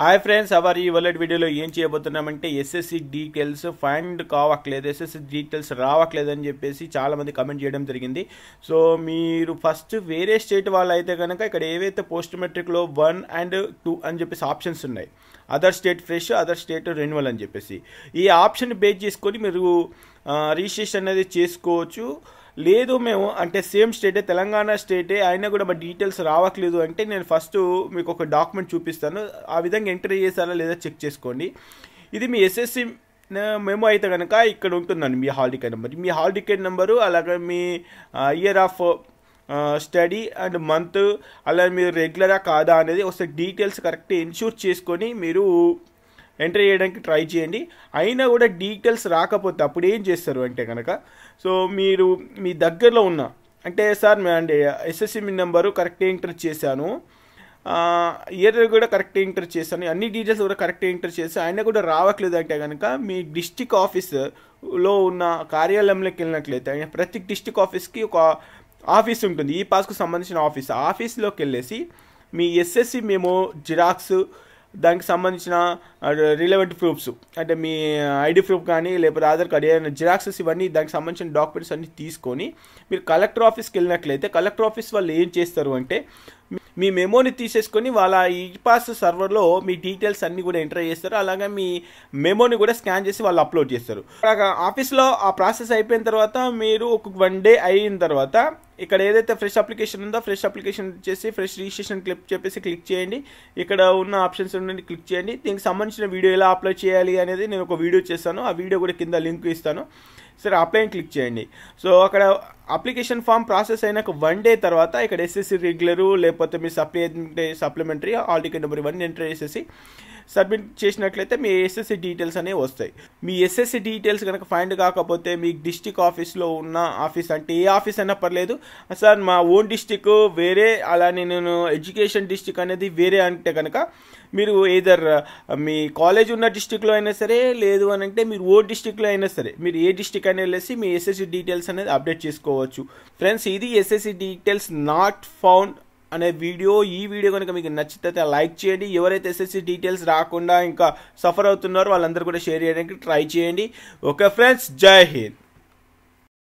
hi friends hour ఈ వల్లెట్ వీడియోలో ఏం చేయబోతున్నామంటే ఎస్ఎస్సి డీటెయిల్స్ ఫైండ్ కావట్లేదు ఎస్ఎస్సి డీటెయిల్స్ రావట్లేదు అని చెప్పేసి చాలామంది కమెంట్ చేయడం జరిగింది సో మీరు ఫస్ట్ వేరే స్టేట్ వాళ్ళు అయితే కనుక ఇక్కడ ఏవైతే పోస్ట్ మెట్రిక్లో వన్ అండ్ టూ అని చెప్పేసి ఆప్షన్స్ ఉన్నాయి other state fresh other state renewal అని చెప్పేసి ఈ ఆప్షన్ బేస్ చేసుకొని మీరు రిజిస్ట్రేషన్ అనేది చేసుకోవచ్చు లేదు మేము అంటే సేమ్ స్టేటే తెలంగాణ స్టేటే అయినా కూడా మా డీటెయిల్స్ రావట్లేదు అంటే నేను ఫస్ట్ మీకు ఒక డాక్యుమెంట్ చూపిస్తాను ఆ విధంగా ఎంటర్ చేశారా లేదా చెక్ చేసుకోండి ఇది మీ ఎస్ఎస్సి మేము అయితే కనుక ఇక్కడ ఉంటుందండి మీ హాల్ టికెట్ నెంబర్ మీ హాల్ టికెట్ నెంబరు అలాగే మీ year of study and month అలా మీరు రెగ్యులరా కాదా అనేది ఒకసారి డీటెయిల్స్ కరెక్ట్ ఇన్షూర్ చేసుకొని మీరు ఎంటర్ చేయడానికి ట్రై చేయండి అయినా కూడా డీటెయిల్స్ రాకపోతే అప్పుడు ఏం చేస్తారు అంటే కనుక సో మీరు మీ దగ్గరలో ఉన్న అంటే సార్ అంటే ఎస్ఎస్సి మీ నెంబరు కరెక్ట్ ఎంటర్ చేశాను ఇయర్ కూడా కరెక్ట్ ఎంటర్ చేశాను అన్ని డీటెయిల్స్ కూడా కరెక్ట్ ఎంటర్ చేసి ఆయన కూడా రావట్లేదు అంటే కనుక మీ డిస్టిక్ ఆఫీస్లో ఉన్న కార్యాలయంలోకి వెళ్ళినట్లయితే ప్రతి డిస్టిక్ ఆఫీస్కి ఒక ఆఫీస్ ఉంటుంది ఈ పాస్కు సంబంధించిన ఆఫీస్ ఆఫీస్లోకి వెళ్ళేసి మీ ఎస్ఎస్సి మేము జిరాక్స్ దానికి సంబంధించిన రిలవెంట్ ప్రూఫ్స్ అంటే మీ ఐడి ప్రూఫ్ కానీ లేకపోతే ఆధార్ కార్డ్ ఏదైనా జిరాక్సెస్ ఇవన్నీ దానికి సంబంధించిన డాక్యుమెంట్స్ అన్నీ తీసుకొని మీరు కలెక్టర్ ఆఫీస్కి వెళ్ళినట్లయితే కలెక్టర్ ఆఫీస్ వాళ్ళు ఏం చేస్తారు అంటే మీ మెమోని తీసేసుకొని వాళ్ళ ఈ పాస్ సర్వర్లో మీ డీటెయిల్స్ అన్నీ కూడా ఎంటర్ చేస్తారు అలాగే మీ మెమోని కూడా స్కాన్ చేసి వాళ్ళు అప్లోడ్ చేస్తారు ఆఫీస్లో ఆ ప్రాసెస్ అయిపోయిన తర్వాత మీరు ఒక వన్ డే అయిన తర్వాత ఇక్కడ ఏదైతే ఫ్రెష్ అప్లికేషన్ ఉందో ఫ్రెష్ అప్లికేషన్ చేసి ఫ్రెష్ రిజిస్ట్రేషన్ క్లిక్ చెప్పేసి క్లిక్ చేయండి ఇక్కడ ఉన్న ఆప్షన్స్ ఉండండి క్లిక్ చేయండి దీనికి సంబంధించిన వీడియో ఎలా అప్లోడ్ చేయాలి అనేది నేను ఒక వీడియో చేస్తాను ఆ వీడియో కూడా కింద లింక్ ఇస్తాను సరే అప్లైని క్లిక్ చేయండి సో అక్కడ అప్లికేషన్ ఫామ్ ప్రాసెస్ అయినాక వన్ డే తర్వాత ఇక్కడ ఎస్ఎస్సి రెగ్యులరు లేకపోతే మీ supplementary supplementary hall ticket number ఇవన్నీ ఎంటర్ చేసేసి సబ్మిట్ చేసినట్లయితే మీ ఎస్ఎస్సి డీటెయిల్స్ అనేవి వస్తాయి మీ ఎస్ఎస్సి డీటెయిల్స్ కనుక ఫైండ్ కాకపోతే మీ డిస్టిక్ ఆఫీస్లో ఉన్న ఆఫీస్ అంటే ఏ ఆఫీస్ అయినా పర్లేదు సార్ మా ఓన్ డిస్టిక్ వేరే అలానే నేను ఎడ్యుకేషన్ డిస్టిక్ అనేది వేరే అంటే కనుక మీరు ఏదర్ మీ కాలేజ్ ఉన్న డిస్టిక్లో అయినా సరే లేదు అని అంటే మీరు ఓ డిస్టిక్లో అయినా సరే మీరు ఏ డిస్టిక్ అని వెళ్ళేసి మీ ఎస్ఎస్సి డీటెయిల్స్ అనేది అప్డేట్ చేసుకోవచ్చు ఫ్రెండ్స్ ఇది ఎస్ఎస్సి డీటెయిల్స్ నాట్ ఫౌండ్ అనే వీడియో ఈ వీడియో కనుక మీకు నచ్చితే లైక్ చేయండి ఎవరైతే ఎస్ఎస్సి డీటెయిల్స్ రాకుండా ఇంకా సఫర్ అవుతున్నారో వాళ్ళందరూ కూడా షేర్ చేయడానికి ట్రై చేయండి ఓకే ఫ్రెండ్స్ జై హింద్